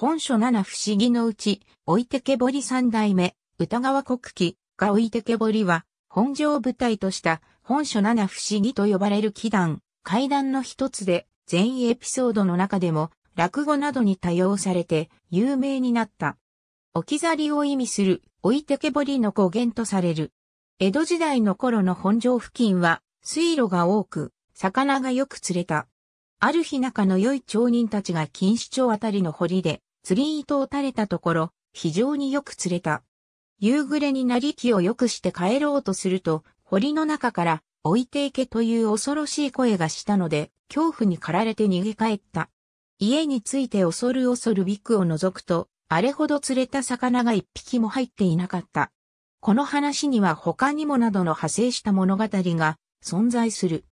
本書七不思議のうち、置いてけぼり三代目、歌川国旗が置いてけぼりは、本庄を舞台とした本書七不思議と呼ばれる祈談、階段の一つで、全員エピソードの中でも、落語などに多用されて、有名になった。置き去りを意味する、置いてけぼりの語源とされる。江戸時代の頃の本庄付近は、水路が多く、魚がよく釣れた。ある日中の良い町人たちが錦糸町あたりの堀で、釣り糸を垂れたところ、非常によく釣れた。夕暮れになり気を良くして帰ろうとすると、堀の中から、置いていけという恐ろしい声がしたので、恐怖に駆られて逃げ帰った。家に着いて恐る恐るビクを覗くと、あれほど釣れた魚が一匹も入っていなかった。この話には他にもなどの派生した物語が存在する。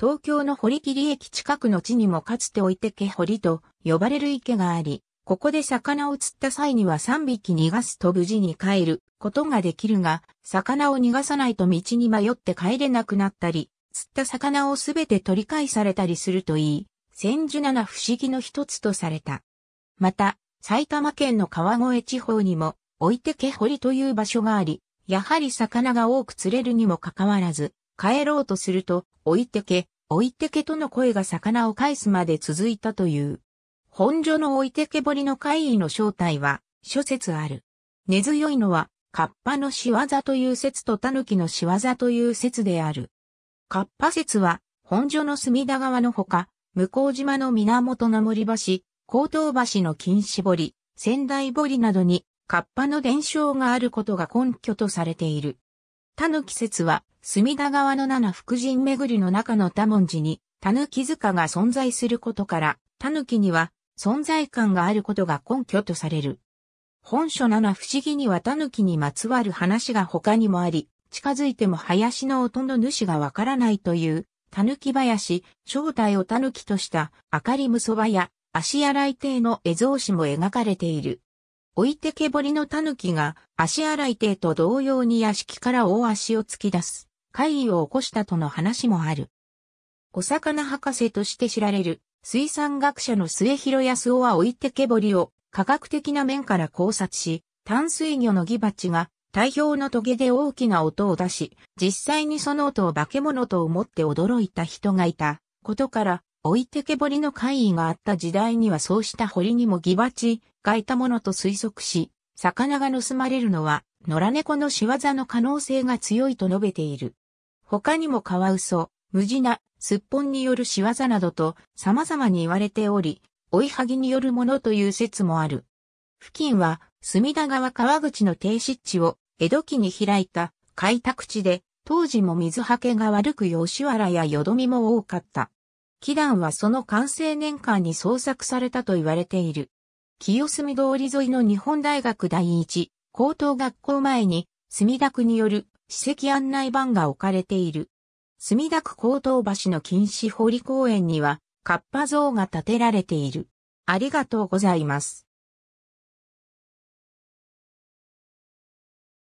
東京の堀切駅近くの地にもかつて置いてけ堀と呼ばれる池があり、ここで魚を釣った際には3匹逃がすと無事に帰ることができるが、魚を逃がさないと道に迷って帰れなくなったり、釣った魚をすべて取り返されたりするといい、千住七不思議の一つとされた。また、埼玉県の川越地方にも、置いてけ堀という場所があり、やはり魚が多く釣れるにもかかわらず、帰ろうとすると、置いてけ、置いてけとの声が魚を返すまで続いたという。本所の置いてけぼりの怪異の正体は、諸説ある。根強いのは、カッパの仕業という説とタヌキの仕業という説である。カッパ説は、本所の隅田川のほか、向島の源の森橋、高等橋の金絞り、仙台堀などに、カッパの伝承があることが根拠とされている。タヌキ説は、隅田川の七福神巡りの中の多文字に、タヌキ塚が存在することから、タヌキには、存在感があることが根拠とされる。本書七不思議には狸にまつわる話が他にもあり、近づいても林の音の主がわからないという、狸林、正体を狸とした明かりむそばや足洗い亭の絵像紙も描かれている。置いてけぼりの狸が足洗い亭と同様に屋敷から大足を突き出す、怪異を起こしたとの話もある。お魚博士として知られる水産学者の末広康夫は置いてけぼりを科学的な面から考察し、淡水魚のギバチが体表の棘で大きな音を出し、実際にその音を化け物と思って驚いた人がいたことから、置いてけぼりの怪異があった時代にはそうした堀にもギバチがいたものと推測し、魚が盗まれるのは野良猫の仕業の可能性が強いと述べている。他にもカワウソ、無事な、すっぽんによる仕業などと様々に言われており、追いはぎによるものという説もある。付近は、隅田川川口の低湿地を江戸期に開いた開拓地で、当時も水はけが悪く吉原やよどみも多かった。祈願はその完成年間に創作されたと言われている。清澄通り沿いの日本大学第一高等学校前に墨田区による史跡案内板が置かれている。墨田区高等橋の禁止堀公園には、カッパ像が建てられている。ありがとうございます。